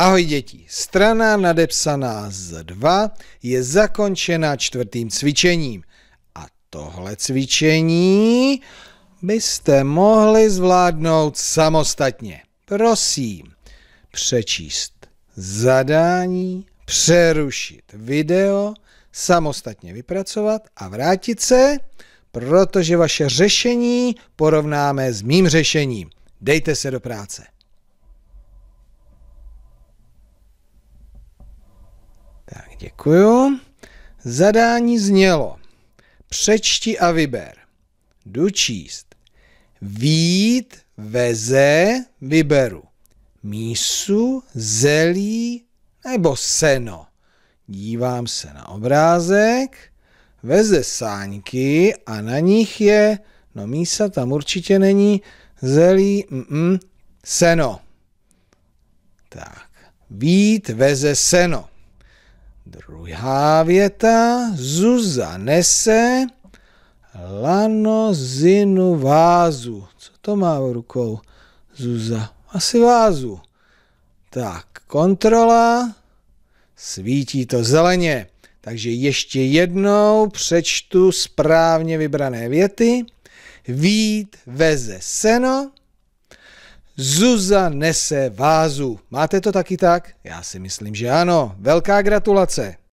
Ahoj děti, strana nadepsaná z 2 je zakončena čtvrtým cvičením. A tohle cvičení byste mohli zvládnout samostatně. Prosím, přečíst zadání, přerušit video, samostatně vypracovat a vrátit se, protože vaše řešení porovnáme s mým řešením. Dejte se do práce. Děkuju. Zadání znělo. Přečti a vyber. číst. Vít, veze, vyberu. Mísu, zelí nebo seno. Dívám se na obrázek, veze sáňky a na nich je, no mísa tam určitě není, zelí, mm, seno. Tak, Vít veze seno. Druhá věta. Zuza nese lanozinu vázu. Co to má v rukou Zuza? Asi vázu. Tak, kontrola. Svítí to zeleně. Takže ještě jednou přečtu správně vybrané věty. Vít veze seno, Zuza nese vázu. Máte to taky tak? Já si myslím, že ano. Velká gratulace.